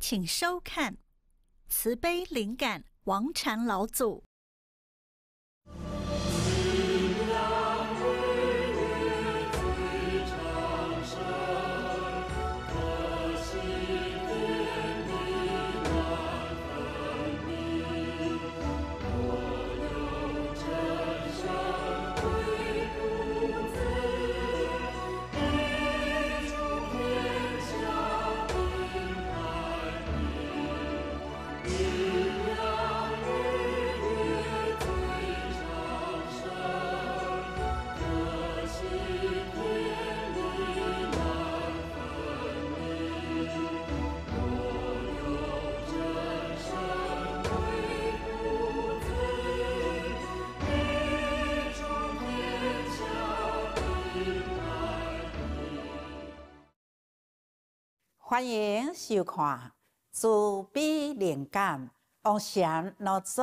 请收看《慈悲灵感王禅老祖》。欢迎收看《慈悲灵感》，往禅老祖》。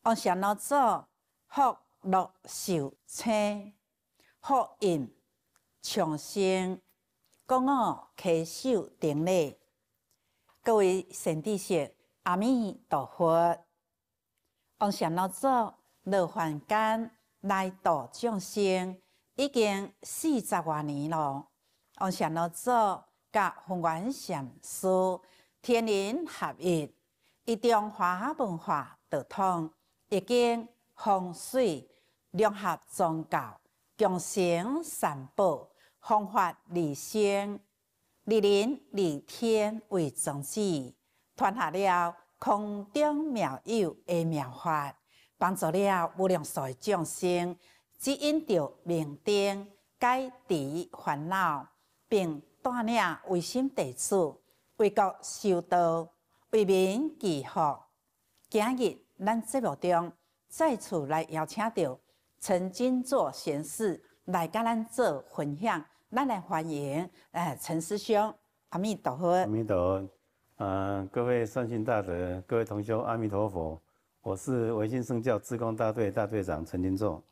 往禅老祖，福禄寿星，福运长生，供养开手顶礼。各位善弟兄，阿弥陀佛。往禅老祖乐欢间来度众生，已经四十多年了。往禅老祖。甲宏源相师天人合一，以中华文化得统，易经风水融合宗教，共生三宝，方法利生，立人立天为宗旨，传下了空中妙有诶妙法，帮助了无量数众生，指引着明灯，解除烦恼，并。带领卫生地主为国修道为民祈福。今日咱节目中再次来邀请到陈金座先生来甲咱做分享，咱来欢迎。诶陈师兄，阿弥陀佛！阿弥陀，嗯，各位善信大德，各位同修，阿弥陀佛！我是维新圣教志工大队大队长陈金座。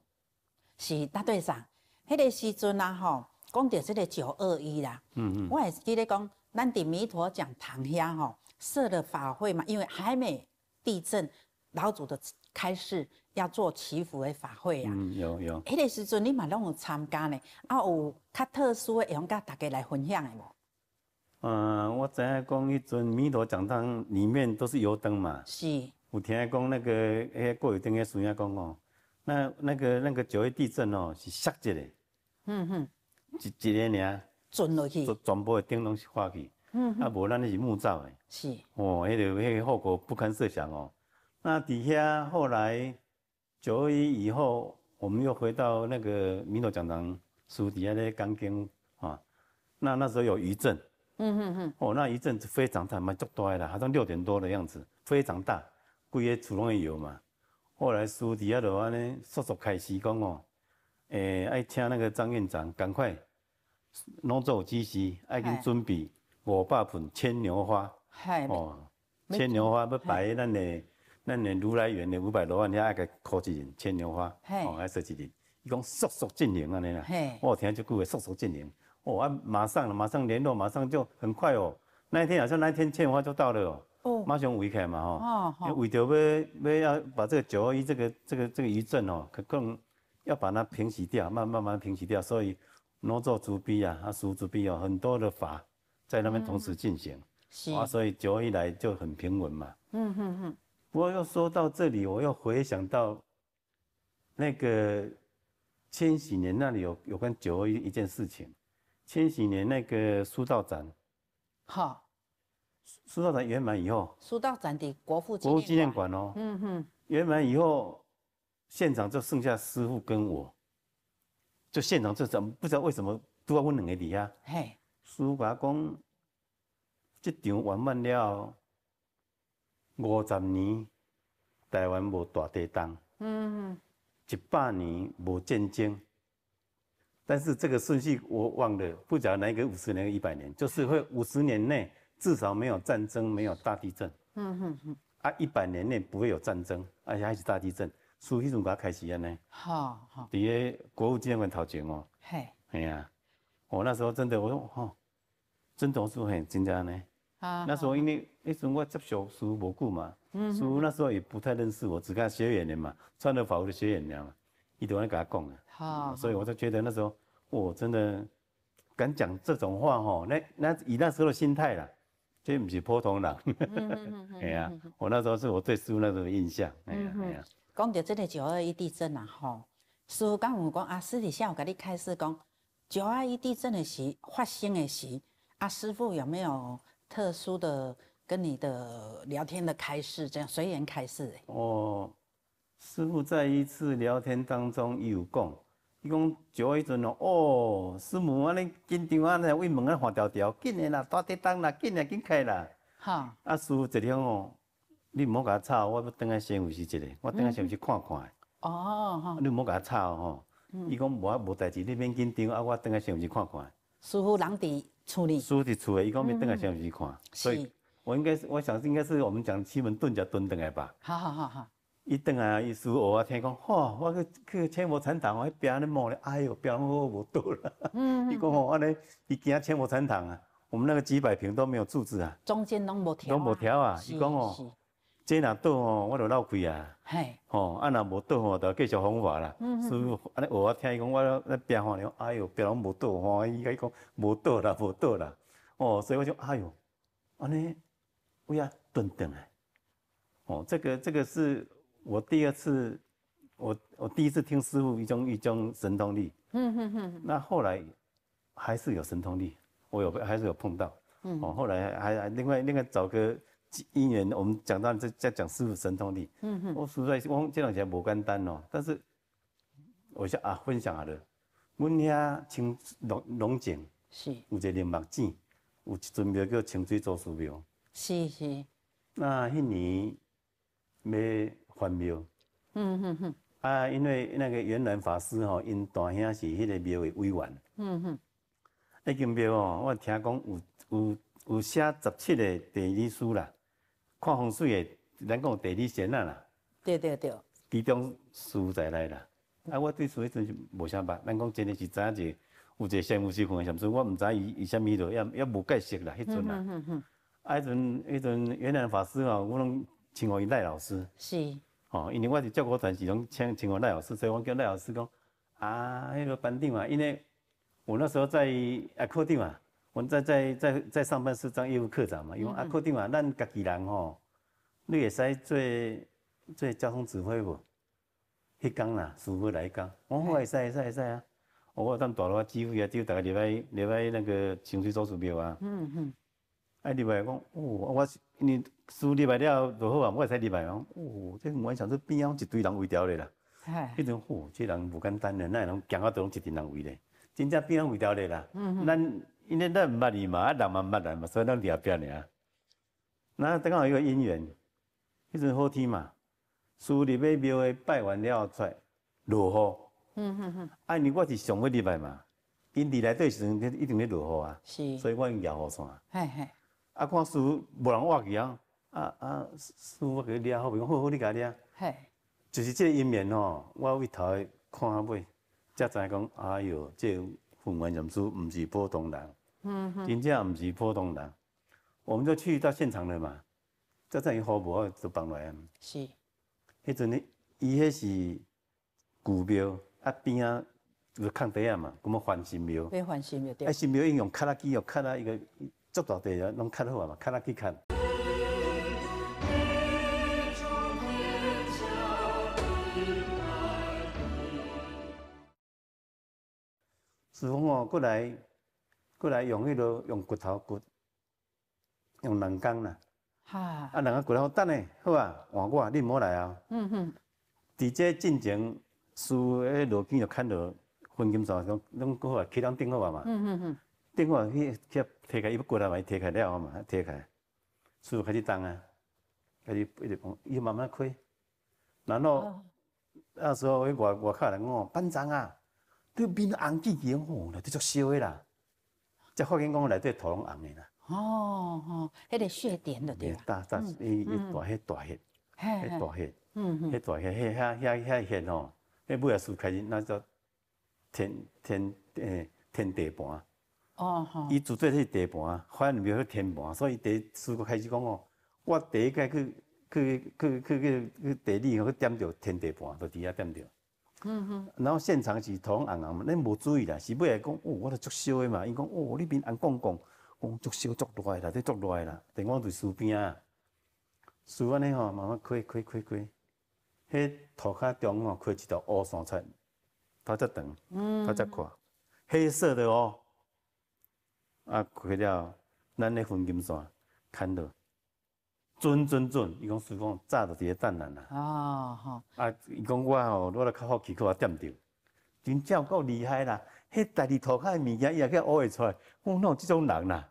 是大队长，迄个时阵啊，吼。讲到这个九二一啦，嗯嗯，我也是记得讲，咱伫弥陀讲堂遐吼设了法会嘛。因为海梅地震，老祖的开始要做祈福的法会啊。嗯，有有。迄个时阵你嘛拢有参加呢，啊有较特殊的用甲大家来分享的无？嗯，我知影讲，迄阵弥陀讲堂里面都是油灯嘛。是。有听讲那个迄个过油灯的师爷讲哦，那那个那个九一地震哦是瞎子的。嗯哼。一一个去，全部的顶拢是化去，嗯，啊，不然那是木造的。是，哦，迄个迄个后果不堪设想哦。那底下后来九二一以后，我们又回到那个民主讲堂，书底下咧钢筋啊。那那时候有余震，嗯哼哼，哦，那余震子非常大，蛮足多的，好像六点多的样子，非常大。规个厝会有嘛。后来书底下就安尼，速速开始讲哦。诶，爱请那个张院长赶快，弄做指示，爱跟准备五百盆牵牛花。哦，牵牛花要摆咱的咱的如来园的五百多万你爱个科一人牵牛花哦，爱设一人，伊讲速速进行安尼啦。嘿，我听即这句话速速进行，哦啊马上马上联络，马上就很快哦。那一天好像那一天牵牛花就到了哦，马上围开嘛吼。哦，为着要要要把这个九二一这个这个这个余震哦，更。要把它平息掉，慢慢慢平息掉，所以挪作足臂啊，啊，梳足臂有很多的法在那边同时进行，是啊，所以九一来就很平稳嘛。嗯哼哼。不过又说到这里，我又回想到那个千禧年那里有有关九一一件事情，千禧年那个书道长。好。苏道长圆满以后。苏道长的国父纪念馆哦。嗯哼。圆满以后。现场就剩下师傅跟我，就现场就怎不知道为什么都要问两个你呀？嘿，师傅，他讲，这场玩满了五十年，台湾无大地震。嗯，一百年无战争。但是这个顺序我忘了，不晓得哪一个五十年、一百年，就是会五十年内至少没有战争、没有大地震。嗯哼哼，啊，一百年内不会有战争，而且还是大地震。书迄阵时我开始安尼，好，伫个国务院头前哦，系，哎呀，我那时候真的，我说吼，曾总书很真渣呢，啊，那时候因为那时候我接触书无久嘛，嗯，书那时候也不太认识我，只看学员的嘛，穿着法务的学员的嘛，一头来给他讲啊，好，所以我就觉得那时候我真的敢讲这种话吼，那那以那时候的心态啦，这不是普通人，嗯 啊，哎呀，我那时候是我对书那种印象，哎呀哎呀。讲到这个九二一地震啊，吼，师傅刚有讲啊，私底下我甲你开始讲，九二一地震的时发生的时啊，师傅有没有特殊的跟你的聊天的开始，这样随缘开始？哦，师傅在一次聊天当中有讲，伊讲九二一阵哦，哦，师母安尼紧张啊，来为门啊滑条条，紧的啦，到跌当啦，紧的紧开啦。哈，啊师傅昨天哦。你唔好甲我吵，我要等下先有事一个，我等下先有时看看。哦，哈！你唔好甲我吵吼。伊讲无无代志，你免紧张啊。我等下先有事看看。师傅人伫厝师傅伫厝诶，伊讲免等下先有事看。所以，我应该是，我想应该是我们讲西门遁甲遁进来吧。好好好好。一遁来，一师傅我听讲，吼，我去去千佛产堂，我边咧摸咧，哎哟，边啊好无倒啦。嗯伊讲哦，安尼，伊惊千佛山堂啊，我们那个几百平都没有柱子啊。中间拢无条。拢无条啊！伊讲哦。这若倒吼，我就闹亏啊！系。吼，啊若无倒吼，就继续方法啦。嗯师傅，安尼那学啊，听伊讲，我那变化了。哎呦，别人无倒吼，伊讲无倒啦，无倒啦。哦，所以我就哎呦，安尼我要顿顿啊。哦，这个这个是我第二次，我我第一次听师傅一种一种神通力。嗯嗯嗯。那后来还是有神通力，我有还是有碰到。嗯。哦，后来还还另外另外找个。一缘，我们讲到在在讲师傅神通力。嗯哼。我实在，我这两天间简单哦。但是，我想啊分享下子。阮遐清龙龙井是，有一个灵目井，有一尊庙叫清水祖师庙。是是。那迄年要翻庙。嗯哼哼。啊，因为那个圆南法师吼，因大兄是迄个庙的委员。嗯哼。迄间庙哦，我听讲有有有写十七个地理书啦。看风水的，咱讲地理神啊啦，对对对，其中素在来啦。啊，我对所迄阵是无啥捌，咱讲真的是影一个，有一个玄乎其分，甚至我毋知伊伊啥物事，也也无解释啦，迄阵啦。嗯嗯嗯。啊，迄阵迄阵原南法师吼，我拢请我赖老师。是。吼，因为我是照顾段，是拢请请我赖老师，所以我叫赖老师讲，啊，迄个班长啊，因为我那时候在啊课定啊。阮在在在在上班是当业务科长嘛，因为啊，固定嘛，咱家己人吼，你会使做做交通指挥无？迄工啦，师傅来一岗，我也会使，会使，会使啊！我当大路仔指挥啊，只有逐个礼拜礼拜那个清水做市庙啊，嗯嗯，哎，礼拜讲，哦，我你四礼拜了就好啊，我会使礼拜讲，哦，即我想说边仔一堆人围条嘞啦，系，变成哦，即人无简单嘞，那也拢讲到都拢一群人围咧，真正边仔围条嘞啦，嗯嗯，咱。因为都唔捌伊嘛，啊人嘛唔捌人嘛，所以咱聊不尔。啊。那刚好有个姻缘，迄阵好天嘛，寺里边庙诶拜完了后出，落雨。嗯嗯嗯。啊！你我是上不礼拜嘛，因伫内底时阵一定咧落雨啊。是。所以我用雨伞。嘿嘿。啊！看雨无人挖去啊！啊啊！傅我去聊好，比讲好好，你家聊。系。就是这姻缘哦，我为头看下尾，才知讲哎哟，这混元人事毋是普通人。真正毋是普通人，我们就去到现场了嘛。这阵伊好无就放落来。是，迄阵呢，伊迄是古庙，啊边啊就空地啊嘛，咁么翻新庙。翻新庙对。啊新庙因用卡拉机，哦，卡拉一个足大地，拢较好啊嘛，卡拉机看。师傅我过来。过来用迄啰用骨头骨，用人工啦。哈！啊，人家骨头等诶，好啊，换我，你莫来啊。嗯哼。伫这进前，输迄落去就砍落，分金树，拢拢过好，起人顶好啊嘛。嗯嗯嗯。顶好去去摕开伊要过来嘛？伊摕开了嘛？切开，傅开始动啊，开始一直讲，伊慢慢开。然后那时候外外口人哦，班长啊，你面红筋炎红了，都作烧诶啦。则发现讲，内底土拢红的啦。哦吼，迄个血点的对啦。大大，伊伊大迄大血，大血，嗯嗯，大血迄血血血血血迄那尾啊，苏开始，那就天天诶，天地盘。哦吼。伊主做迄地盘，反而没有天盘，所以第苏国开始讲哦，我第一界去去去去去去地理，我去点着天地盘，就伫遐登掉。嗯哼，然后现场是同红红的。恁无注意啦，是尾来讲，哦，我来足烧的嘛，伊讲，哦，你边红光光，讲作烧足大的啦，都足大的啦，另外在树边啊，树安尼吼慢慢开开开开，迄涂骹中央开一条黑出，来，它则长，它则宽，黑色的哦，啊，开了咱的黄金线，砍落。准准准，伊讲师傅早就是个匠人啦。哦吼，啊，伊讲我吼，我来较好去靠我点着，真照顾厉害啦。迄大地涂骹诶物件，伊也去学会出来。我那有这种人啦？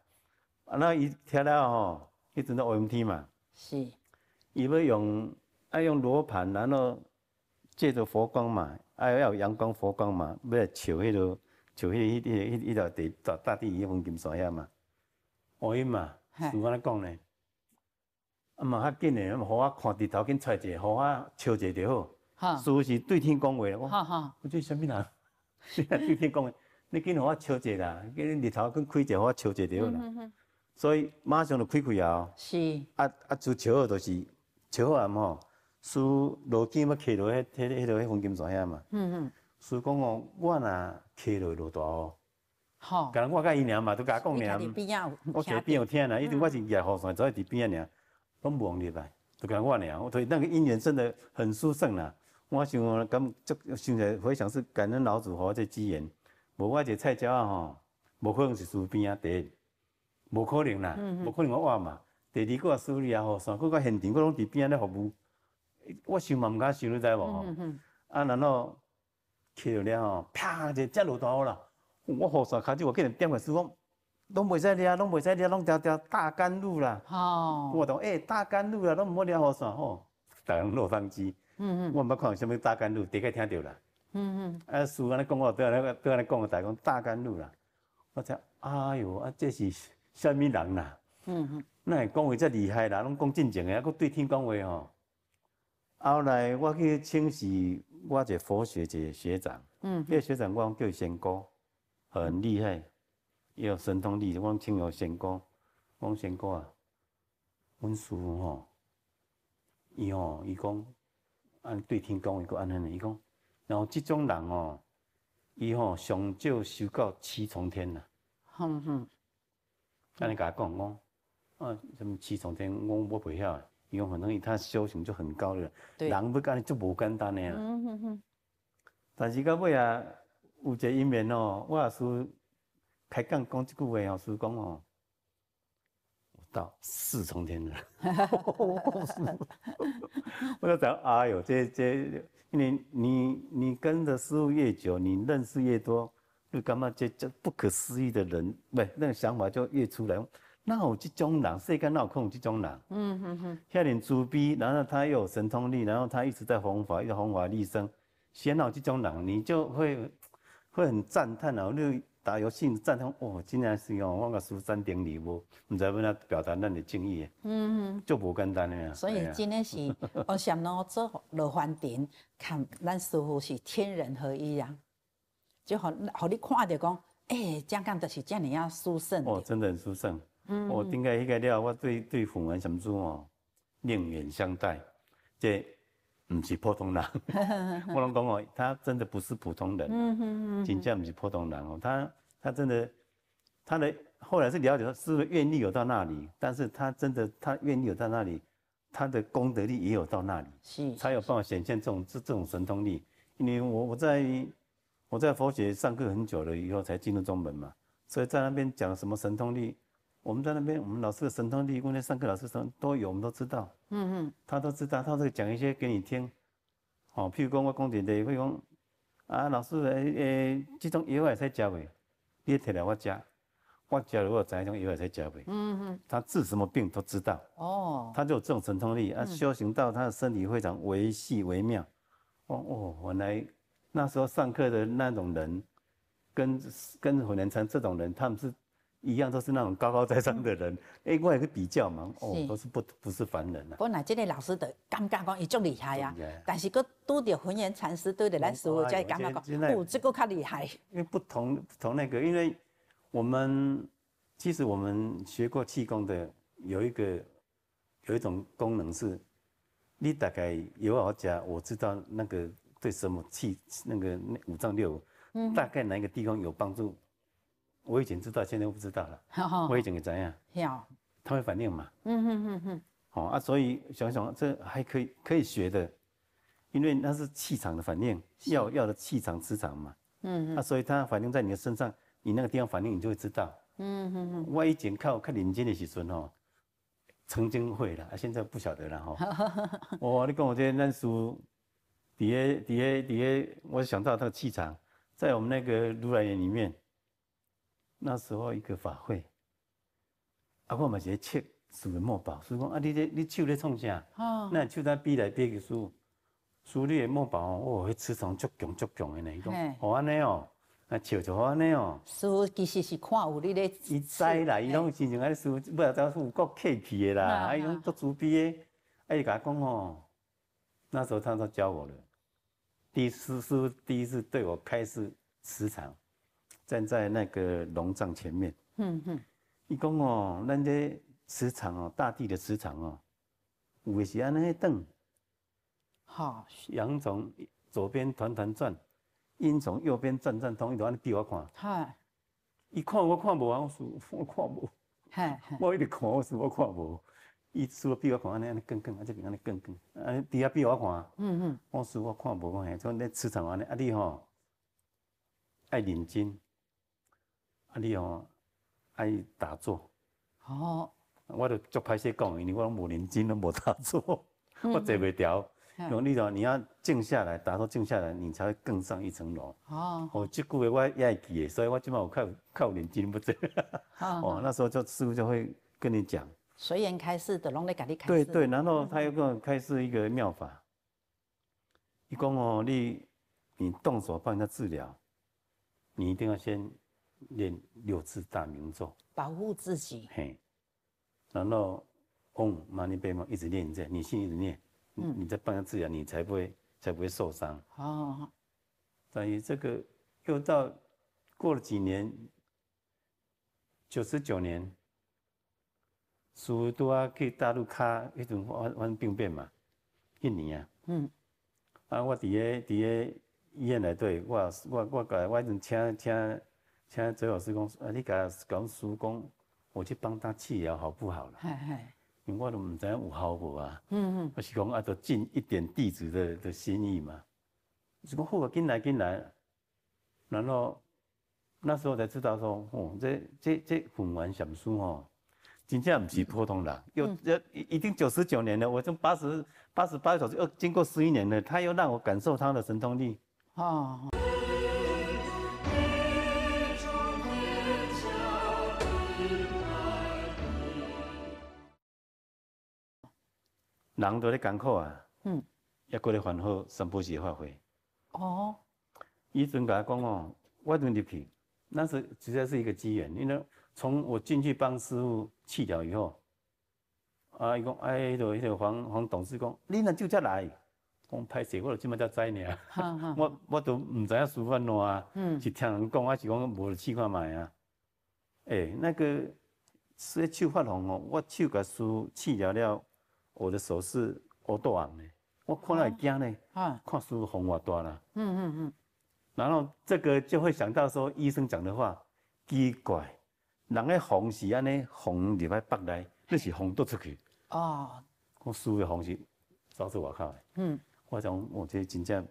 啊，那伊听了吼，迄阵在 o m 天嘛。是。伊要用爱用罗盘，然后借着佛光嘛，爱要有阳光佛光嘛，要求迄个求迄个迄个迄个地大大地迄个黄金山遐嘛。我音嘛，我安尼讲呢。啊嘛较紧诶，互我看日头紧出者，互我笑者就好。书是对天讲话，我做虾米人？你人？对天讲话，你紧互我笑者啦！紧日头紧开个，互我笑者就好啦。所以马上著开开啊！是啊啊，就笑好，就是笑好啊！吼，书落去要刻落迄、迄、迄、落迄黄金山遐嘛。嗯嗯。书讲哦，我若刻落落大雨吼，敢我甲伊念嘛，都我讲念。我坐边有听啦，因为我是廿号上，坐伫边啊念。我忙入来，就讲话尔。我对那个姻缘真的很殊胜啦。我想，咁即想在回想是感恩老祖佛这机缘。无我一个菜鸟啊吼，无可能是输边啊第，一，无可能啦，无可能我话嘛。第二，个也梳啊河山，个到现场佫拢伫边仔咧服务。我想，毋敢想你知无？啊，然后去了了吼，啪，一个接落大雨啦。我雨伞开始，我竟人点个水。拢袂使了，拢袂使了，拢条条大干路啦。哦。我讲，哎，大干路啦，拢毋好聊何散吼。大讲落方机。嗯嗯。我毋捌看什物大干第一概听着啦。嗯嗯。啊叔，安尼讲我都安尼，都安尼讲个大讲大干路啦。我讲，哎哟，啊，这是虾物人啦？嗯嗯。那会讲话遮厉害啦，拢讲正经个，还佫对天讲话吼。后来我去请示我一个佛学一个学长。嗯。迄、个学长我讲叫伊仙姑，很厉害。有神通力，我请有仙姑，讲仙姑啊，阮师父吼，伊吼伊讲，按对天讲伊讲安尼，呢，伊讲，然后即种人哦，伊吼上少修到七重天呐。哼哼。安尼甲讲讲啊什么七重天，我我袂晓诶。伊讲可能伊他修行就很高了。人要尼就无简单诶啊。嗯哼但是到尾啊，有一个因面哦，我也是。开讲讲这句话哦，师讲哦，我到四重天了。我讲哎啊哟，这这，为你你跟着师傅越久，你认识越多，就感觉这这不可思议的人，不，那个想法就越出来。那这种人，世谁敢闹可能这种嗯嗯哼哼，在连猪逼，然后他又有神通力，然后他一直在弘法，一直弘法利生，先奥这种人，你就会会很赞叹哦，就。打游戏赞同哦，真的是用我个书山顶礼物，唔知要表达咱的敬意嗯嗯，就无简单诶。所以真的是，我想呢，做乐欢亭，看咱师傅是天人合一啊，就好，好你看着讲，哎，这样讲就是这样，要殊胜。哦，真的很殊胜。嗯，我顶个那个料，我对对虎门什么书哦，另眼相待，即。唔是普通人，我同讲哦，他真的不是普通人。嗯嗯嗯。境界唔是普通人哦，他他真的，他的后来是了解说，是愿力有到那里，但是他真的，他愿力有到那里，他的功德力也有到那里，是才有办法显现这种这这种神通力。因为我我在我在佛学上课很久了以后才进入宗门嘛，所以在那边讲什么神通力。我们在那边，我们老师的神通力，公天上课老师什都有，我们都知道。嗯嗯，他都知道，他这讲一些给你听。哦，譬如讲我讲点的，会讲啊，老师诶诶，这种药也使吃未？你摕来我吃，我吃如果在种药也使吃未？嗯嗯，他治什么病都知道。哦，他就这种神通力啊，修行到他的身体非常维细维妙。哦哦，原来那时候上课的那种人，跟跟火炼成这种人，他们是。一样都是那种高高在上的人，哎，我也是比较嘛，哦，都是不不是凡人啊。本来这些老师的尴尬，讲伊足厉害啊，但是佫都点弘缘禅师，多点来说，我再尴尬讲，哦，这个较厉害。因为不同不同那个，因为我们其实我们学过气功的，有一个有一种功能是，你大概有好假，我知道那个对什么气，那个五脏六，大概哪一个地方有帮助。我以前知道，现在不知道了。我以前是怎样？要，他会反应嘛？嗯嗯嗯嗯。哦啊，所以想想这还可以可以学的，因为那是气场的反应，要要的气场磁场嘛。嗯嗯。那所以他反应在你的身上，你那个地方反应，你就会知道。嗯嗯嗯。我以前靠看眼睛的时阵哦，曾经会了，现在不晓得了哈。我、哈你跟我这那书底下底下底下，我想到他的气场，在我们那个如来园里面。那时候一个法会，啊，我嘛在切书的墨宝，师父讲啊，你这你手在创啥？哦，那手在比来比去输，输你的墨宝哦，那磁场足强足强的呢，哦安尼哦，那笑就好安尼哦。师傅其实是看有你咧，伊在啦，伊拢心情安尼。师父，不要，都是有够客气的啦，啊，伊讲做主笔，的。啊伊甲我讲哦，那时候他都教我了，第一次师傅第一次对我开始磁场。站在那个龙帐前面，嗯哼，伊讲哦，咱这磁场哦，大地的磁场哦，有的是安尼等，好，阳从左边团团转，阴从右边转转，同一安你逼我看，嗨，伊看我看无啊，我说我看无，嗨 嗨，我一直看，我说我看无，伊输了递我看，安尼安尼转转，安这边安尼更更，啊，底下递我看，嗯哼，我输我看无，讲嘿，从那磁场安尼，啊你吼，爱认真。你哦爱打坐，哦，我都足歹势讲，因为我拢无认真，都无打坐，我坐袂调。讲你讲，你要静下来，打坐静下来，你才会更上一层楼。哦，哦，即句话我也会记得，所以我即摆我靠靠五年经不坐。哦，那时候就师傅就会跟你讲，随缘开示的拢雷咖你。对对，然后他又跟我开示一个妙法，伊讲哦，你你动手帮人家治疗，你一定要先。练六字大明咒，保护自己。嘿，然后嗡嘛呢叭嘛，一直念在，你心一直念，你在放下自然，你才不会才不会受伤。哦，等于这个又到过了几年，九十九年，苏多啊去大陆卡一阵患患病变嘛，印尼啊。嗯，啊，我伫个伫个医院内底，我我我个我一阵请请。现在最好是讲，啊，你个讲叔公，我去帮他治疗好不好了？因为我都唔知有效无啊？嗯嗯，我是讲啊，都尽一点弟子的的心意嘛。结讲后啊，跟来跟来，然后那时候才知道说，哦，这这这混元禅书哦，真正不是普通人，有这已经九十九年了，我从八十八十八岁就二经过十一年了，他又让我感受他的神通力哦。人都咧艰苦啊，嗯，也过得还好，三婆子发挥。哦，以前甲我讲哦，我阵入去，那是实在是一个机缘，因为从我进去帮师傅去掉以后，啊，伊讲哎，都一个黄黄董事讲，你那就才来，讲歹势，我即物才知呢。我我都毋知影傅安怎啊，是听人讲还是讲无试看卖啊？哎，那个手发红哦，我手甲傅试疗了。我的手是多断的，我看了惊呢，看输红我多了。嗯嗯嗯，然后这个就会想到说医生讲的话，奇怪，人的红是安尼红入来北来，你是红倒出去。哦，看输的红是走出外口的，嗯，我想我这真正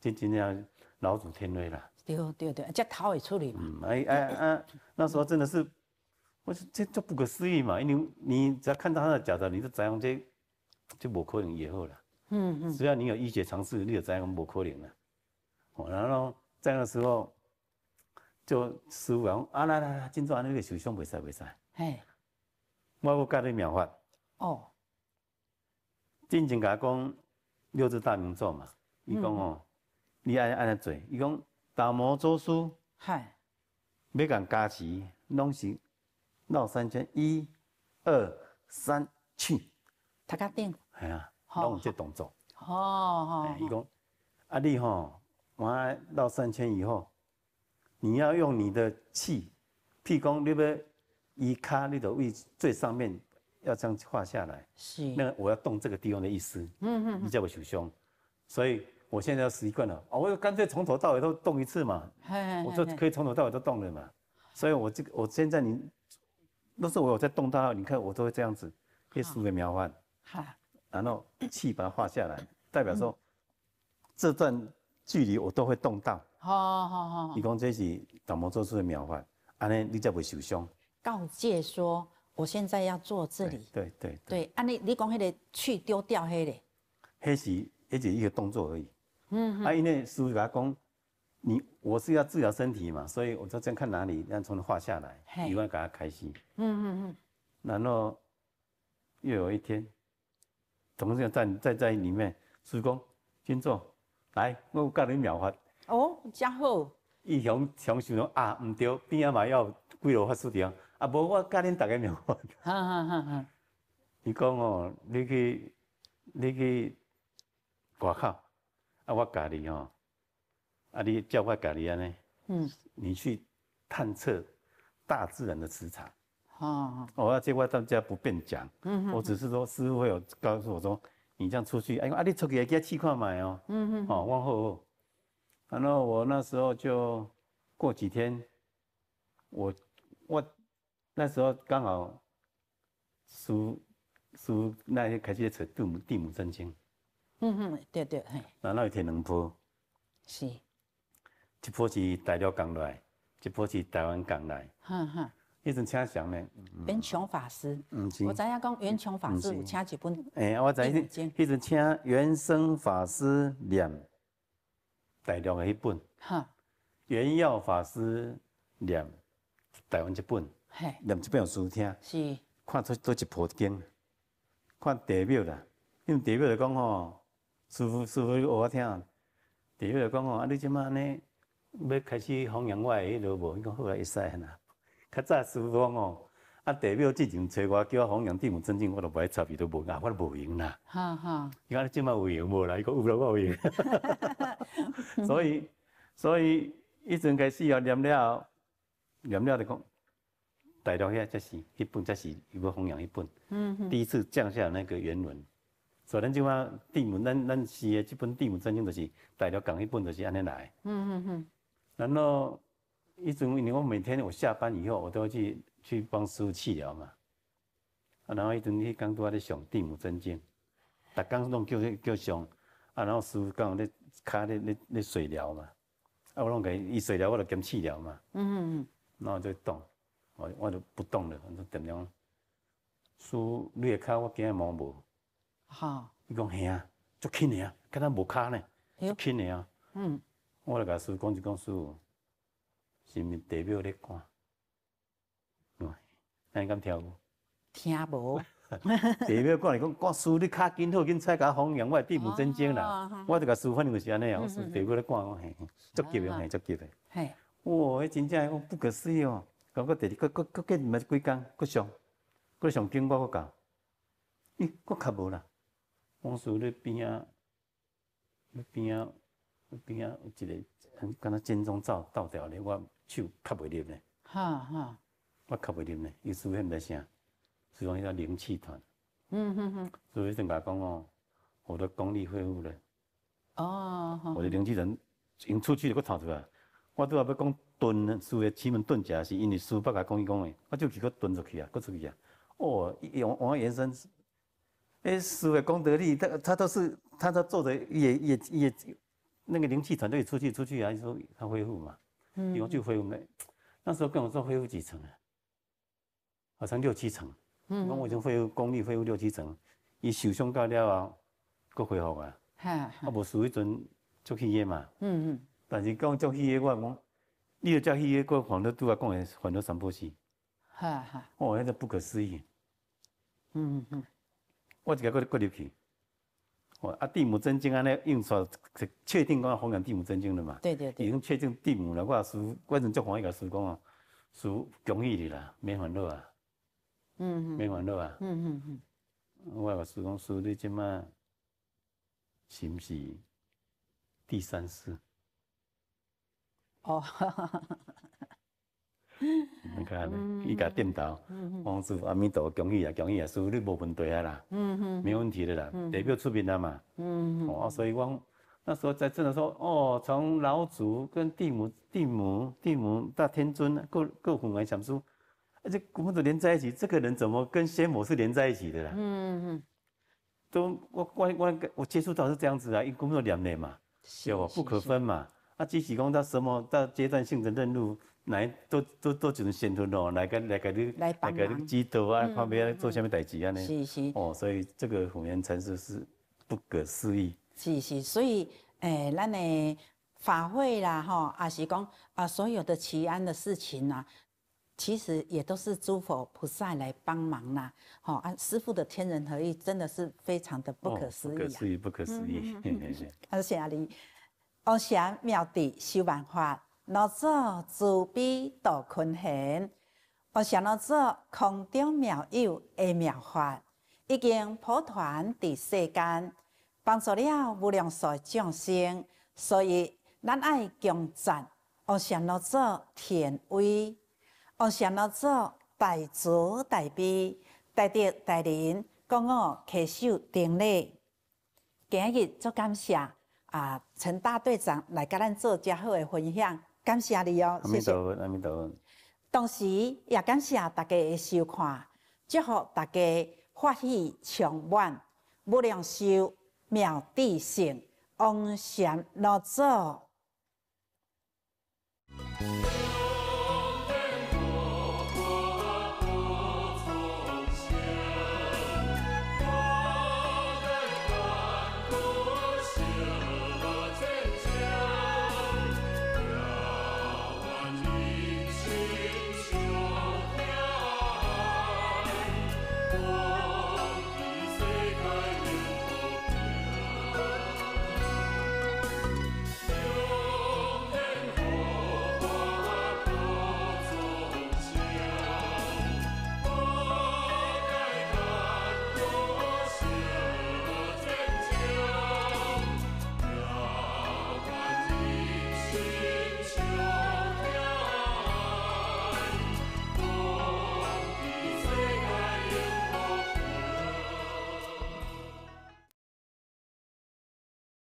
真真正老祖天威啦。对对对，这头会出来。嗯哎哎哎，那时候真的是，我这这不可思议嘛，因为你只要看到他的脚的，你是怎样这。就无可能以后了，嗯嗯，只要你有医学常识，你就知影无可能了。哦，然后在那时候就师傅讲，啊来来来，今早安尼个手上袂使袂使。嘿，我要教你妙法。哦，今朝甲讲六字大明咒嘛，伊讲哦，你按按安尼做，伊讲打磨做书。嗨，要甲加持，拢是绕三圈，一、二、三，去。他决定，系啊，用这动作。哦哦，伊讲，阿丽吼，我绕三千以后，你要用你的气，譬如讲，你不要以卡你的位最上面，要这样画下来。是。那我要动这个地方的意思。嗯嗯。你叫我手胸，所以我现在要习惯了。哦，我就干脆从头到尾都动一次嘛。哎哎哎。我就可以从头到尾都动了嘛。所以我这个，我现在你，那时候我有在动到，你看我都会这样子，可以输给苗万。哈，然后气把它画下来，代表说这段距离我都会动到。好好好，你讲这是怎么做出的描画？安尼你才不会受伤。告诫说，我现在要做这里。对对对。对，安尼你讲迄个去丢掉迄个。迄是，迄只一个动作而已。嗯。啊，因为师傅甲讲，你我是要治疗身体嘛，所以我就样看哪里，然后从那画下来，希望给他开心。嗯嗯嗯。然后，又有一天。同事在在在里面施工，先坐，来，我教你妙法。哦，真好。伊想想想，啊，毋对，边仔嘛要有龟法花树条，啊，无我教你大个妙法。哈哈哈哈你讲哦，你去，你去挂靠，啊，我教你哦，啊，你教我教你呢。嗯。你去探测大自然的磁场。哦，我这话大家不便讲，嗯，我只是说师傅会有告诉我说，你这样出去，哎啊你出去也他去看卖哦。嗯哼，哦，往后，然后我那时候就过几天，我我那时候刚好，叔叔那些开始找地母地母真经。嗯哼，对对嘿。那那一天能播？是，一波是大陆港来，一波是台湾港来。哈哈。迄阵请谁呢？袁琼法师，我知影讲袁琼法师有请几本。诶，我知影，迄阵请原生法师念大陆的迄本，哈，原耀法师念台湾一本，念这本书听，是，看出都一佛经，看地表啦，因为地表就讲吼，师傅师傅学我听，地表就讲吼，啊你即马呢要开始弘扬我的迄落无？伊讲好啊，会使呐。较早师父讲哦，啊代表之前找我叫我弘扬地母真经，我都爱插伊都无，阿我都无用啦。哈哈。你看你即卖有用无啦？伊讲有啦，我有用。所以，所以一阵开始学念了，念了就讲，大陆遐才是，一本才是要弘扬一本。嗯嗯。第一次降下那个原文，所以咱即卖地母咱咱写这本地母真经就是大陆讲一本就是安尼来。嗯嗯嗯。然后。一直因为我每天我下班以后，我都要去去帮师傅治疗嘛。啊，然后一种去刚都在上地母真经》，达刚拢叫叫上啊，然后师傅讲在卡在在在水疗嘛，啊，我拢给伊水疗，我就兼治疗嘛。嗯，嗯。然后就动，我我就不动了，就怎样？师傅，你的脚我见摸无？好。伊讲兄，足轻的啊，干哪木脚呢？足轻的啊。嗯，我来给师傅讲就讲师傅。是毋是地表咧挂？你敢听无？听无？地 表挂嚟讲，挂书你较紧好紧，菜甲方言我闭目睁睛啦。我这个书反正就是安尼啊，我书地表咧挂我吓，着急样吓，足急的。系哇，迄真正我不可思议哦！讲到第二，佫佮佮佮几工，佫上，佫上紧我佫教，咦，佫较无啦？我书你边仔，你边仔，边仔有一个，敢若金钟罩倒掉咧，我。手吸袂入呢，哈哈，我吸袂入呢。伊输毋知啥？输讲迄个灵气团。嗯哼哼。所以人甲讲哦，我的功力恢复了。哦。我的灵气团，经出去了，佮炒出来。我拄仔要讲蹲呢，输个奇门遁甲是因为输不甲讲一讲诶，我就去佮蹲出去啊，搁出去啊。哦，往往延伸，诶，输个功德力，他他都是他都做的，也也也，那个灵气团队出去出去，还是说他恢复嘛？比如就恢复那，那时候跟我说恢复几层啊？好像六七层。嗯，我已经恢复功力恢复六七层，一受伤到了啊，搁恢复啊。哈。啊，无事迄阵足虚嘢嘛。嗯嗯。但是讲做虚嘢，我讲，你要做虚嘢，搁反了都啊，讲系反了三波气。哈哈。哇，迄个不可思议。嗯嗯。嗯。我一个骨骨裂去。哦，啊，地母真经安尼印刷，确定讲弘扬地母真经了嘛？对对对。已经确定地母了，我也是，外阵做黄一个是讲啊，属恭喜你啦，免烦恼啊。嗯嗯。免烦恼啊。嗯嗯嗯。我也是讲，属你即摆是毋是第三世？哦。你看咧，伊家点头，王师傅阿弥陀，恭喜啊，恭喜啊，师傅你无问题啦，嗯没问题的啦，代表出名了嘛。嗯哦，所以我那时候在真的说，哦，从老祖跟地母、地母、地母到天尊各各古来讲说，而且古文都连在一起，这个人怎么跟仙母是连在一起的啦？嗯嗯都我关我我接触到是这样子啊，因工作两年嘛，是不可分嘛。啊，即使讲到什么，到阶段性的任务。来都都都只能先徒咯，来个来个你来个你指导啊，旁边做什么代志啊呢？是是哦，所以这个福缘禅师是不可思议。是是，所以诶，咱的法会啦，哈，也是讲啊，所有的祈安的事情呢，其实也都是诸佛菩萨来帮忙啦。好啊，师父的天人合一真的是非常的不可思议，不可思议，不可思议。啊，现在哩，往阿妙地修办法。我做慈悲度困生，我想到做空中妙有诶妙法，已经普传伫世间，帮助了无量数众生。所以咱爱共赞，我想到做天威，我想到做大慈大悲，带德大仁，讲我携手定力。今日做感谢啊，陈大队长来甲咱做较好个分享。感谢你哦，谢谢。当时也感谢大家的收看，祝福大家发喜、长满、无良寿，妙智胜、往详乐早。